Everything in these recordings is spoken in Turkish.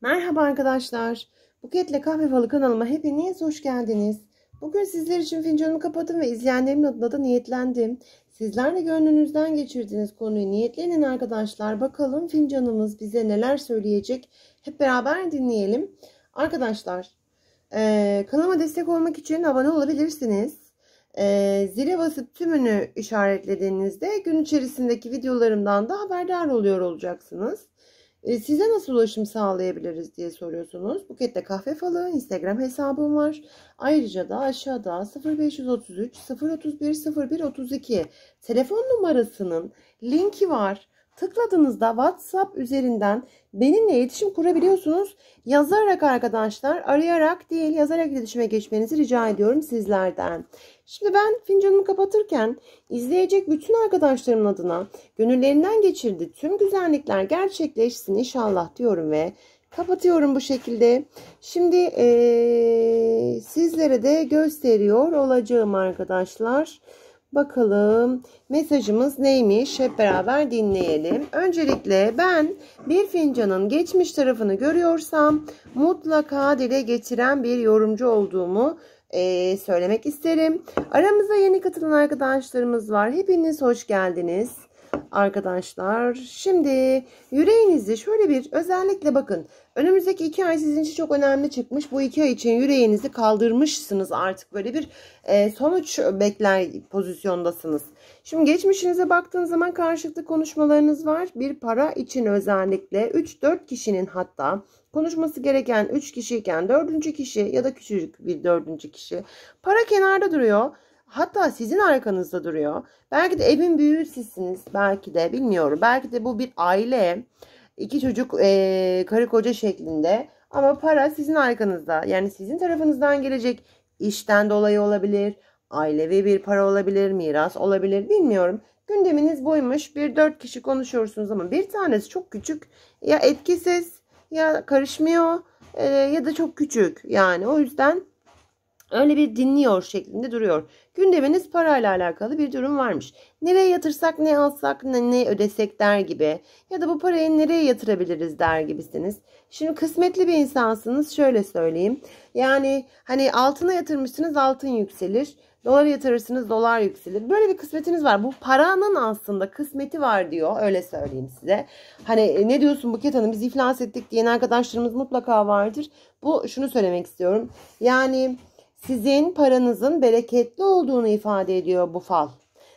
Merhaba arkadaşlar. Buket'le Kahve Falı kanalıma hepiniz hoş geldiniz. Bugün sizler için fincanımı kapadım ve izleyenlerimin adına da niyetlendim. Sizler de gönlünüzden geçirdiğiniz konuyu niyetlenin arkadaşlar. Bakalım fincanımız bize neler söyleyecek. Hep beraber dinleyelim. Arkadaşlar e, kanalıma destek olmak için abone olabilirsiniz. E, zile basıp tümünü işaretlediğinizde gün içerisindeki videolarımdan da haberdar oluyor olacaksınız. E, size nasıl ulaşım sağlayabiliriz diye soruyorsunuz. Buket'te kahve falı Instagram hesabım var. Ayrıca da aşağıda 0533 031 0132 telefon numarasının linki var. Tıkladığınızda WhatsApp üzerinden benimle iletişim kurabiliyorsunuz. Yazarak arkadaşlar, arayarak değil yazarak iletişime geçmenizi rica ediyorum sizlerden. Şimdi ben fincanımı kapatırken izleyecek bütün arkadaşlarım adına gönüllerinden geçirdi tüm güzellikler gerçekleşsin inşallah diyorum ve kapatıyorum bu şekilde. Şimdi ee, sizlere de gösteriyor olacağım arkadaşlar. Arkadaşlar. Bakalım mesajımız neymiş hep beraber dinleyelim. Öncelikle ben bir fincanın geçmiş tarafını görüyorsam mutlaka dile getiren bir yorumcu olduğumu e, söylemek isterim. Aramıza yeni katılan arkadaşlarımız var. Hepiniz hoş geldiniz arkadaşlar. Şimdi yüreğinizi şöyle bir özellikle bakın Önümüzdeki iki ay sizin için çok önemli çıkmış. Bu iki ay için yüreğinizi kaldırmışsınız artık. Böyle bir e, sonuç bekler pozisyondasınız. Şimdi geçmişinize baktığınız zaman karşılıklı konuşmalarınız var. Bir para için özellikle 3-4 kişinin hatta konuşması gereken 3 kişiyken 4. kişi ya da küçücük bir 4. kişi para kenarda duruyor. Hatta sizin arkanızda duruyor. Belki de evin büyüğü sizsiniz. Belki de bilmiyorum. Belki de bu bir aile iki çocuk e, karı koca şeklinde ama para sizin arkanızda yani sizin tarafınızdan gelecek işten dolayı olabilir, ailevi bir para olabilir, miras olabilir bilmiyorum. Gündeminiz buymuş. Bir dört kişi konuşuyorsunuz ama bir tanesi çok küçük ya etkisiz ya karışmıyor e, ya da çok küçük yani o yüzden öyle bir dinliyor şeklinde duruyor gündeminiz parayla alakalı bir durum varmış. Nereye yatırsak ne alsak ne, ne ödesek der gibi ya da bu parayı nereye yatırabiliriz der gibisiniz. Şimdi kısmetli bir insansınız şöyle söyleyeyim. Yani hani altına yatırmışsınız altın yükselir. dolar yatırırsınız dolar yükselir. Böyle bir kısmetiniz var. Bu paranın aslında kısmeti var diyor. Öyle söyleyeyim size. Hani e, ne diyorsun Buket Hanım biz iflas ettik diyen arkadaşlarımız mutlaka vardır. Bu şunu söylemek istiyorum. Yani sizin paranızın bereketli olduğunu ifade ediyor bu fal.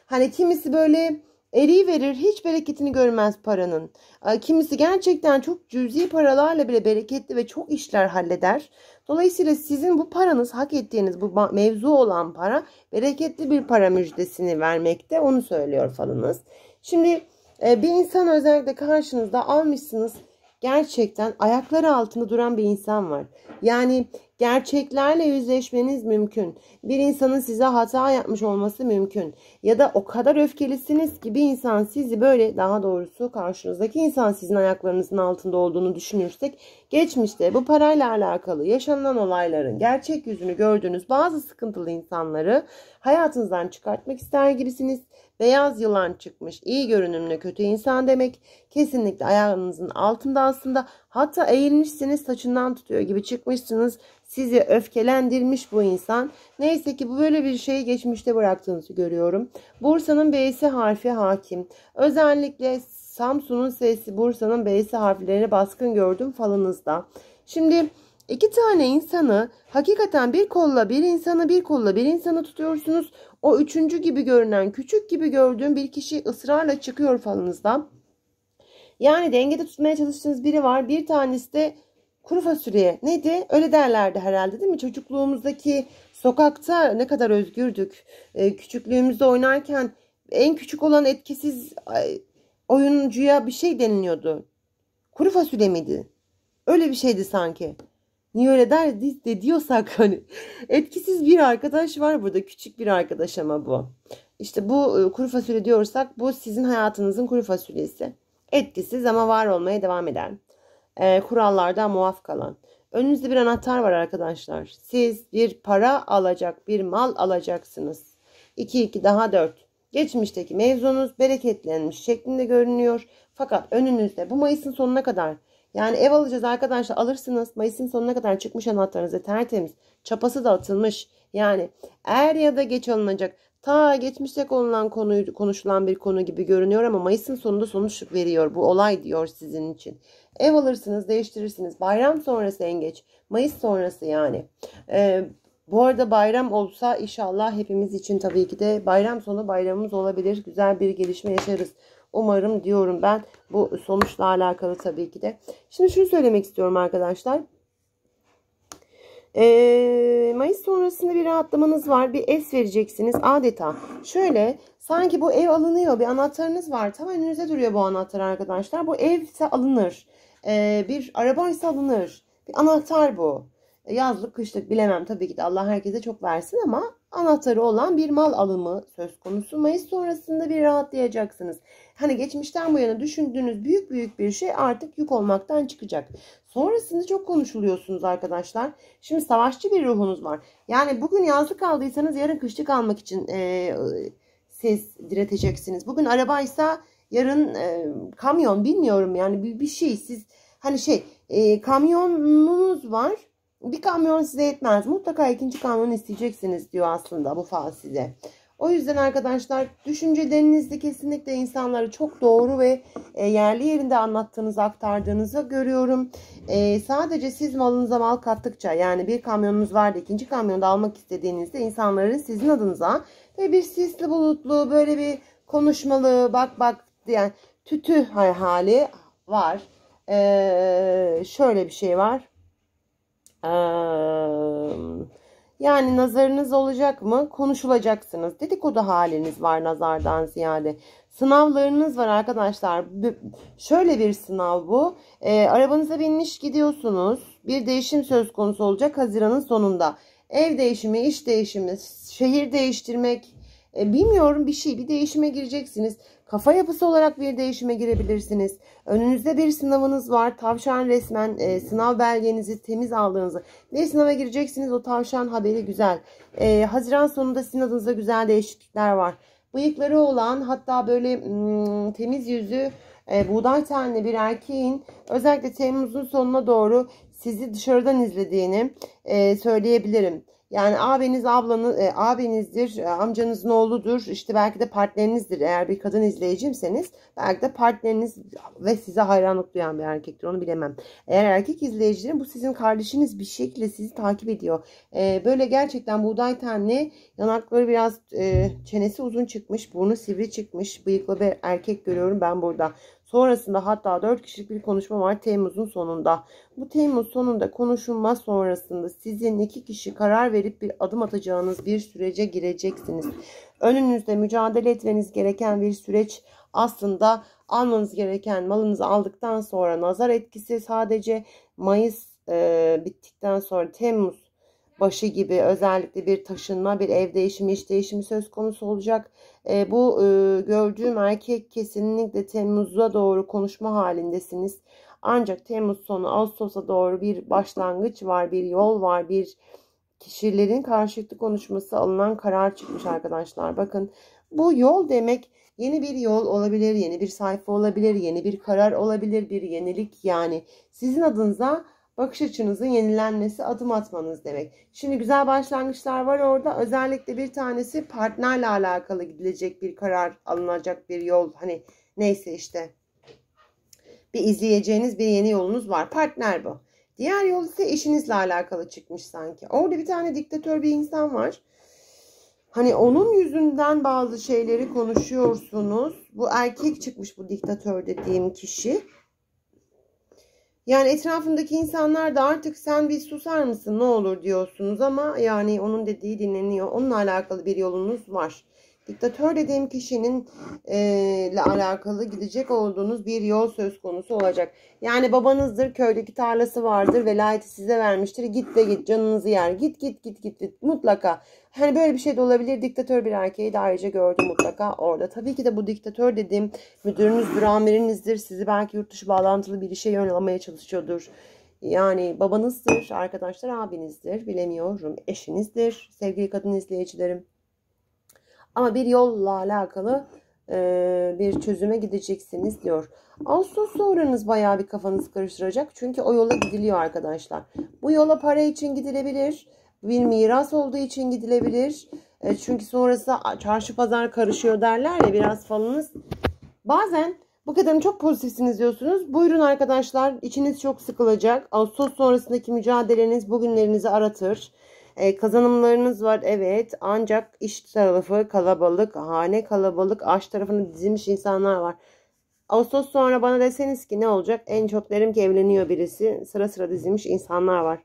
Hani kimisi böyle eri verir hiç bereketini görmez paranın. Ee, kimisi gerçekten çok cüzi paralarla bile bereketli ve çok işler halleder. Dolayısıyla sizin bu paranız hak ettiğiniz bu mevzu olan para bereketli bir para müjdesini vermekte onu söylüyor falınız. Şimdi e, bir insan özellikle karşınızda almışsınız gerçekten ayakları altında duran bir insan var. Yani Gerçeklerle yüzleşmeniz mümkün. Bir insanın size hata yapmış olması mümkün. Ya da o kadar öfkelisiniz ki bir insan sizi böyle daha doğrusu karşınızdaki insan sizin ayaklarınızın altında olduğunu düşünürsek geçmişte bu parayla alakalı yaşanan olayların gerçek yüzünü gördüğünüz bazı sıkıntılı insanları hayatınızdan çıkartmak ister gibisiniz. Beyaz yılan çıkmış iyi görünümlü kötü insan demek kesinlikle ayağınızın altında aslında Hatta eğilmişsiniz saçından tutuyor gibi çıkmışsınız. Sizi öfkelendirmiş bu insan. Neyse ki bu böyle bir şeyi geçmişte bıraktığınızı görüyorum. Bursa'nın B'si harfi hakim. Özellikle Samsun'un sesi Bursa'nın B'si harflerini baskın gördüm falınızda. Şimdi iki tane insanı hakikaten bir kolla bir insanı bir kolla bir insanı tutuyorsunuz. O üçüncü gibi görünen küçük gibi gördüğüm bir kişi ısrarla çıkıyor falınızdan. Yani dengede tutmaya çalıştığınız biri var. Bir tanesi de kuru fasulye. Neydi? Öyle derlerdi herhalde değil mi? Çocukluğumuzdaki sokakta ne kadar özgürdük. Ee, küçüklüğümüzde oynarken en küçük olan etkisiz oyuncuya bir şey deniliyordu. Kuru fasulye miydi? Öyle bir şeydi sanki. Niye öyle der de diyorsak hani etkisiz bir arkadaş var burada küçük bir arkadaş ama bu. İşte bu e, kuru fasulye diyorsak bu sizin hayatınızın kuru fasulyesi. Etkisiz ama var olmaya devam eden. E, kurallardan muaf kalan. Önünüzde bir anahtar var arkadaşlar. Siz bir para alacak, bir mal alacaksınız. 2 2 daha 4. Geçmişteki mevzunuz bereketlenmiş şeklinde görünüyor. Fakat önünüzde bu Mayıs'ın sonuna kadar yani ev alacağız arkadaşlar alırsınız. Mayıs'ın sonuna kadar çıkmış anahtarınızı tertemiz. Çapası da atılmış. Yani er ya da geç alınacak ta geçmişte konulan konuyu konuşulan bir konu gibi görünüyor ama Mayıs'ın sonunda sonuç veriyor bu olay diyor sizin için. Ev alırsınız, değiştirirsiniz. Bayram sonrası en geç. Mayıs sonrası yani. Ee, bu arada bayram olsa inşallah hepimiz için tabii ki de bayram sonu bayramımız olabilir. Güzel bir gelişme yaşarız. Umarım diyorum ben bu sonuçla alakalı tabii ki de. Şimdi şunu söylemek istiyorum arkadaşlar. Ee, Mayıs sonrasında bir rahatlamanız var. Bir es vereceksiniz adeta. Şöyle sanki bu ev alınıyor. Bir anahtarınız var. Tam önünüze duruyor bu anahtar arkadaşlar. Bu ev ise alınır. Ee, bir araba ise alınır. Bir anahtar bu. Yazlık kışlık bilemem tabii ki de Allah herkese çok versin ama anahtarı olan bir mal alımı söz konusu. Mayıs sonrasında bir rahatlayacaksınız. Hani geçmişten bu yana düşündüğünüz büyük büyük bir şey artık yük olmaktan çıkacak. Sonrasında çok konuşuluyorsunuz arkadaşlar. Şimdi savaşçı bir ruhunuz var. Yani bugün yazlık aldıysanız yarın kışlık almak için e, siz direteceksiniz. Bugün arabaysa yarın e, kamyon bilmiyorum yani bir, bir şey siz hani şey e, kamyonunuz var bir kamyon size yetmez. Mutlaka ikinci kamyon isteyeceksiniz diyor aslında bu fal size. O yüzden arkadaşlar düşüncelerinizde kesinlikle insanları çok doğru ve e, yerli yerinde anlattığınızı aktardığınızı görüyorum. E, sadece siz malınıza mal kattıkça yani bir kamyonunuz vardı ikinci kamyonu da almak istediğinizde insanların sizin adınıza ve bir sisli bulutlu böyle bir konuşmalı bak bak diyen tütü hali var. E, şöyle bir şey var yani nazarınız olacak mı? Konuşulacaksınız. Dedikodu haliniz var nazardan ziyade. Sınavlarınız var arkadaşlar. Şöyle bir sınav bu. E, arabanıza binmiş gidiyorsunuz. Bir değişim söz konusu olacak Haziran'ın sonunda. Ev değişimi, iş değişimi, şehir değiştirmek, e, bilmiyorum bir şey bir değişime gireceksiniz. Kafa yapısı olarak bir değişime girebilirsiniz. Önünüzde bir sınavınız var. Tavşan resmen e, sınav belgenizi, temiz aldığınızı. Ne sınava gireceksiniz o tavşan haberi güzel. E, Haziran sonunda sizin adınıza güzel değişiklikler var. Bıyıkları olan hatta böyle mm, temiz yüzü e, buğday tenli bir erkeğin özellikle Temmuz'un sonuna doğru sizi dışarıdan izlediğini e, söyleyebilirim. Yani abiniz ablanız, e, abinizdir, e, amcanızın oğludur, işte belki de partnerinizdir. Eğer bir kadın izleyicimseniz belki de partneriniz ve size hayranlık duyan bir erkektir onu bilemem. Eğer erkek izleyicilerin bu sizin kardeşiniz bir şekilde sizi takip ediyor. E, böyle gerçekten buğday tenli yanakları biraz e, çenesi uzun çıkmış, burnu sivri çıkmış, bıyıklı bir erkek görüyorum ben burada. Sonrasında hatta 4 kişilik bir konuşma var Temmuz'un sonunda. Bu Temmuz sonunda konuşulma sonrasında sizin iki kişi karar verip bir adım atacağınız bir sürece gireceksiniz. Önünüzde mücadele etmeniz gereken bir süreç aslında almanız gereken malınızı aldıktan sonra nazar etkisi sadece Mayıs e, bittikten sonra Temmuz başı gibi özellikle bir taşınma, bir ev değişimi, iş değişimi söz konusu olacak. E, bu e, gördüğüm erkek kesinlikle Temmuz'a doğru konuşma halindesiniz. Ancak Temmuz sonu Ağustos'a doğru bir başlangıç var, bir yol var, bir kişilerin karşılıklı konuşması alınan karar çıkmış arkadaşlar. Bakın bu yol demek yeni bir yol olabilir, yeni bir sayfa olabilir, yeni bir karar olabilir, bir yenilik yani sizin adınıza bakış açınızın yenilenmesi, adım atmanız demek. Şimdi güzel başlangıçlar var orada. Özellikle bir tanesi partnerle alakalı gidilecek bir karar, alınacak bir yol. Hani neyse işte bir izleyeceğiniz bir yeni yolunuz var. Partner bu. Diğer yol ise işinizle alakalı çıkmış sanki. Orada bir tane diktatör bir insan var. Hani onun yüzünden bazı şeyleri konuşuyorsunuz. Bu erkek çıkmış bu diktatör dediğim kişi. Yani etrafındaki insanlar da artık sen bir susar mısın ne olur diyorsunuz ama yani onun dediği dinleniyor. Onunla alakalı bir yolunuz var. Diktatör dediğim kişinin ile alakalı gidecek olduğunuz bir yol söz konusu olacak. Yani babanızdır, köydeki tarlası vardır, velayeti size vermiştir. Git de git, canınızı yer. Git git git git, git. mutlaka. Hani böyle bir şey de olabilir. Diktatör bir erkeği de ayrıca gördüm mutlaka orada. Tabii ki de bu diktatör dediğim müdürünüzdür, amirinizdir. Sizi belki yurt dışı bağlantılı bir işe yönlamaya çalışıyordur. Yani babanızdır, arkadaşlar abinizdir, bilemiyorum, eşinizdir sevgili kadın izleyicilerim. Ama bir yolla alakalı bir çözüme gideceksiniz diyor. Ağustos sonranız bayağı bir kafanız karıştıracak. Çünkü o yola gidiliyor arkadaşlar. Bu yola para için gidilebilir bir miras olduğu için gidilebilir. E, çünkü sonrası çarşı pazar karışıyor derler ya biraz falınız. Bazen bu kadarını çok pozitifsiniz diyorsunuz. Buyurun arkadaşlar içiniz çok sıkılacak. Ağustos sonrasındaki mücadeleniz bugünlerinizi aratır. E, kazanımlarınız var evet ancak iş tarafı kalabalık, hane kalabalık, ağaç tarafını dizilmiş insanlar var. Ağustos sonra bana deseniz ki ne olacak? En çok derim ki evleniyor birisi. Sıra sıra dizilmiş insanlar var.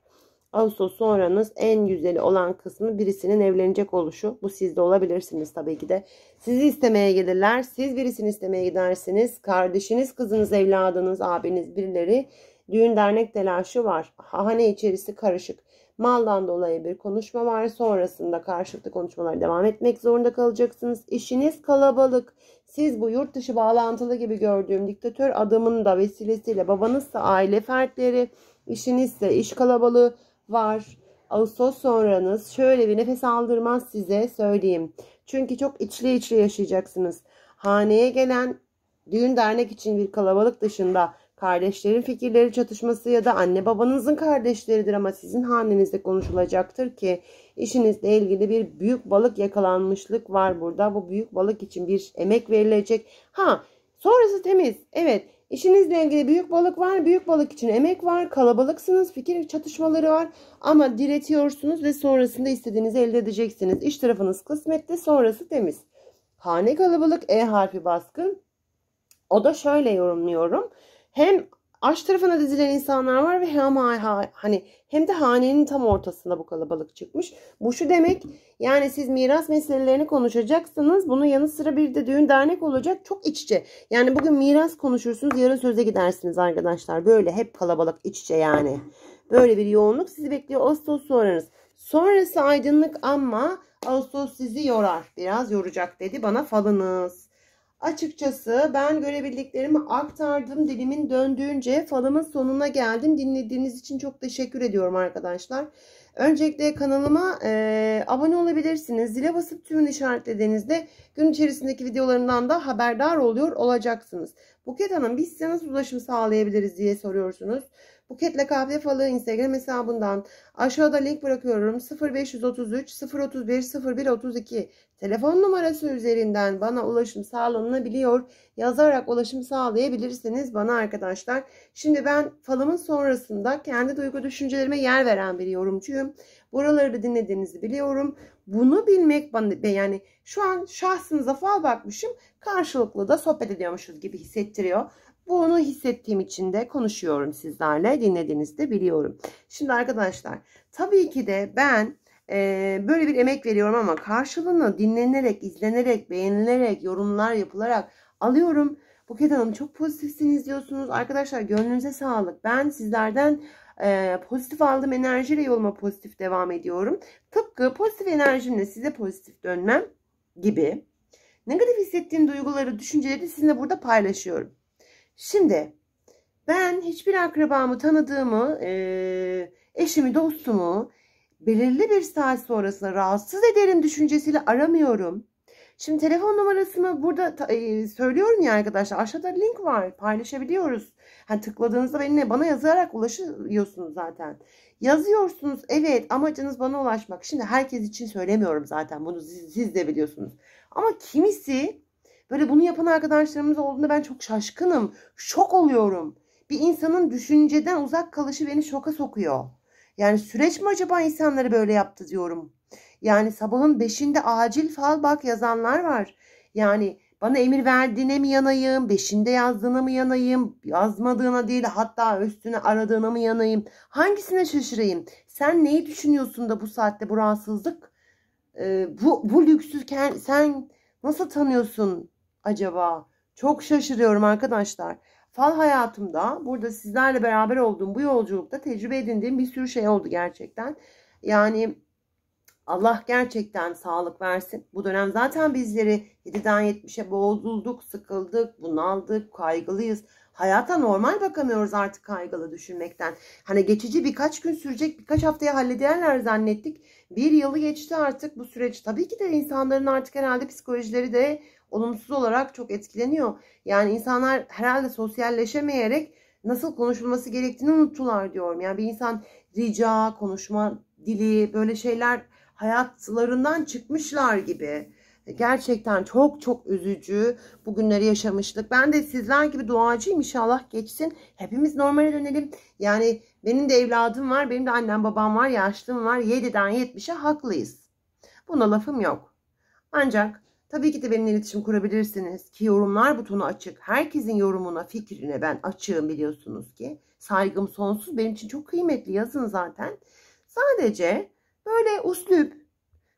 Ağustos sonranız en güzeli olan kısmı birisinin evlenecek oluşu. Bu sizde olabilirsiniz tabii ki de. Sizi istemeye gelirler. Siz birisini istemeye gidersiniz. Kardeşiniz, kızınız, evladınız, abiniz birileri. Düğün dernek telaşı var. Hane içerisi karışık. Maldan dolayı bir konuşma var. Sonrasında karşılıklı konuşmalar devam etmek zorunda kalacaksınız. İşiniz kalabalık. Siz bu yurt dışı bağlantılı gibi gördüğüm diktatör adamın da vesilesiyle babanızsa aile fertleri, işinizse iş kalabalığı, var. Ağustos sonranız şöyle bir nefes aldırmaz size söyleyeyim. Çünkü çok içli içli yaşayacaksınız. Haneye gelen düğün dernek için bir kalabalık dışında kardeşlerin fikirleri çatışması ya da anne babanızın kardeşleridir ama sizin hanenizde konuşulacaktır ki işinizle ilgili bir büyük balık yakalanmışlık var burada. Bu büyük balık için bir emek verilecek. Ha sonrası temiz. Evet İşinizle ilgili büyük balık var. Büyük balık için emek var. Kalabalıksınız. Fikir çatışmaları var. Ama diretiyorsunuz ve sonrasında istediğinizi elde edeceksiniz. İş tarafınız kısmetli. Sonrası temiz. Hane kalabalık. E harfi baskın. O da şöyle yorumluyorum. Hem Arş tarafına dizilen insanlar var ve hem ha, hani hem de hanenin tam ortasında bu kalabalık çıkmış. Bu şu demek yani siz miras meselelerini konuşacaksınız. Bunun yanı sıra bir de düğün dernek olacak. Çok iç içe. Yani bugün miras konuşursunuz yarın söze gidersiniz arkadaşlar. Böyle hep kalabalık iç içe yani. Böyle bir yoğunluk sizi bekliyor. Ağustos sonrası. Sonrası aydınlık ama Ağustos sizi yorar. Biraz yoracak dedi bana falınız. Açıkçası ben görebildiklerimi aktardım. Dilimin döndüğünce falımın sonuna geldim. Dinlediğiniz için çok teşekkür ediyorum arkadaşlar. Öncelikle kanalıma e, abone olabilirsiniz. Zile basıp tümünü işaretlediğinizde gün içerisindeki videolarından da haberdar oluyor olacaksınız. Buket Hanım biz size nasıl ulaşım sağlayabiliriz diye soruyorsunuz. Buketle Kahve Falı Instagram hesabından aşağıda link bırakıyorum. 0533 031 0132 telefon numarası üzerinden bana ulaşım sağlanabiliyor. Yazarak ulaşım sağlayabilirsiniz bana arkadaşlar. Şimdi ben falımın sonrasında kendi duygu düşüncelerime yer veren bir yorumcuyum. Buraları da dinlediğinizi biliyorum. Bunu bilmek bana yani şu an şahsınıza fal bakmışım karşılıklı da sohbet ediyormuşuz gibi hissettiriyor. Bu onu hissettiğim için de konuşuyorum sizlerle. dinlediğinizde biliyorum. Şimdi arkadaşlar tabii ki de ben e, böyle bir emek veriyorum ama karşılığını dinlenerek, izlenerek, beğenilerek, yorumlar yapılarak alıyorum. Buket Hanım çok pozitifsiniz diyorsunuz. Arkadaşlar gönlünüze sağlık. Ben sizlerden e, pozitif aldım enerjiyle yoluma pozitif devam ediyorum. Tıpkı pozitif enerjimle size pozitif dönmem gibi. Negatif hissettiğim duyguları, düşünceleri sizinle burada paylaşıyorum. Şimdi ben hiçbir akrabamı tanıdığımı, eşimi, dostumu belirli bir saat sonrasında rahatsız ederim düşüncesiyle aramıyorum. Şimdi telefon numarasını burada söylüyorum ya arkadaşlar. Aşağıda link var. Paylaşabiliyoruz. Hani tıkladığınızda benimle bana yazarak ulaşıyorsunuz zaten. Yazıyorsunuz. Evet amacınız bana ulaşmak. Şimdi herkes için söylemiyorum zaten. Bunu siz, siz de biliyorsunuz. Ama kimisi Böyle bunu yapan arkadaşlarımız olduğunda ben çok şaşkınım. Şok oluyorum. Bir insanın düşünceden uzak kalışı beni şoka sokuyor. Yani süreç mi acaba insanları böyle yaptı diyorum. Yani sabahın beşinde acil fal bak yazanlar var. Yani bana emir verdiğine mi yanayım, beşinde yazdığına mı yanayım, yazmadığına değil hatta üstüne aradığına mı yanayım? Hangisine şaşırayım? Sen neyi düşünüyorsun da bu saatte bu rahatsızlık? Ee, bu, bu lüksü sen nasıl tanıyorsun? acaba? Çok şaşırıyorum arkadaşlar. Fal hayatımda burada sizlerle beraber olduğum bu yolculukta tecrübe edindiğim bir sürü şey oldu gerçekten. Yani Allah gerçekten sağlık versin. Bu dönem zaten bizleri 7'den 70'e bozulduk, sıkıldık, bunaldık, kaygılıyız. Hayata normal bakamıyoruz artık kaygılı düşünmekten. Hani geçici birkaç gün sürecek, birkaç haftaya hallederler zannettik. Bir yılı geçti artık bu süreç. Tabii ki de insanların artık herhalde psikolojileri de olumsuz olarak çok etkileniyor. Yani insanlar herhalde sosyalleşemeyerek nasıl konuşulması gerektiğini unuttular diyorum. Yani bir insan rica, konuşma dili böyle şeyler hayatlarından çıkmışlar gibi. Gerçekten çok çok üzücü bugünleri yaşamıştık. Ben de sizler gibi duacıyım inşallah geçsin. Hepimiz normale dönelim. Yani benim de evladım var, benim de annem babam var, yaşlım var. 7'den 70'e haklıyız. Buna lafım yok. Ancak Tabii ki de benimle iletişim kurabilirsiniz ki yorumlar butonu açık. Herkesin yorumuna, fikrine ben açığım biliyorsunuz ki. Saygım sonsuz. Benim için çok kıymetli yazın zaten. Sadece böyle uslup,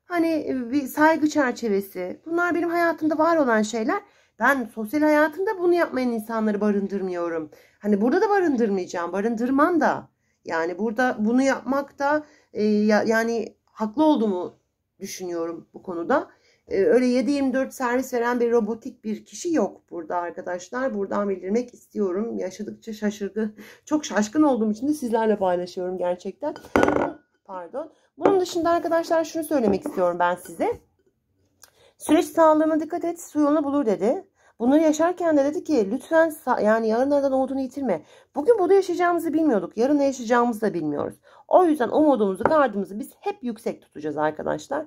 hani e, bir saygı çerçevesi. Bunlar benim hayatımda var olan şeyler. Ben sosyal hayatımda bunu yapmayan insanları barındırmıyorum. Hani burada da barındırmayacağım. Barındırmam da. Yani burada bunu yapmak da e, yani haklı olduğumu düşünüyorum bu konuda. Ee, öyle 7-24 servis veren bir robotik bir kişi yok burada arkadaşlar. Buradan bildirmek istiyorum. Yaşadıkça şaşırdı. Çok şaşkın olduğum için de sizlerle paylaşıyorum gerçekten. Pardon. Bunun dışında arkadaşlar şunu söylemek istiyorum ben size. Süreç sağlığına dikkat et su yolunu bulur dedi. Bunları yaşarken de dedi ki lütfen yani yarınlardan umudunu yitirme. Bugün bunu yaşayacağımızı bilmiyorduk. Yarın ne yaşayacağımızı da bilmiyoruz. O yüzden umudumuzu, gardımızı biz hep yüksek tutacağız arkadaşlar.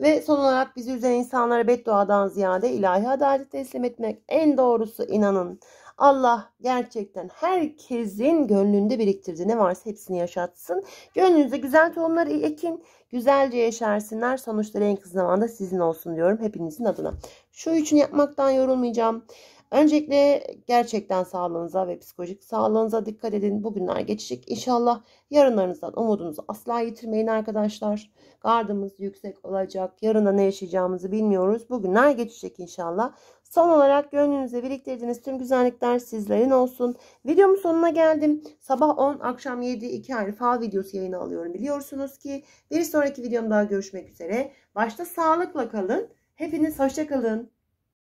Ve son olarak bizi üzen insanlara bedduadan ziyade ilahi adaleti teslim etmek en doğrusu inanın. Allah gerçekten herkesin gönlünde biriktirdiği ne varsa hepsini yaşatsın. Gönlünüze güzel tohumları ekin. Güzelce yaşarsınlar. Sonuçları en kısa zamanda sizin olsun diyorum hepinizin adına. Şu üçünü yapmaktan yorulmayacağım. Öncelikle gerçekten sağlığınıza ve psikolojik sağlığınıza dikkat edin. Bugünler geçecek. İnşallah yarınlarınızdan umudunuzu asla yitirmeyin arkadaşlar. Gardımız yüksek olacak. Yarında ne yaşayacağımızı bilmiyoruz. Bugünler geçecek inşallah. Son olarak gönlünüze biriktirdiğiniz tüm güzellikler sizlerin olsun. Videomun sonuna geldim. Sabah 10, akşam 7, 2 ayrı fal videosu yayını alıyorum. Biliyorsunuz ki bir sonraki videomda görüşmek üzere. Başta sağlıkla kalın. Hepiniz hoşça kalın.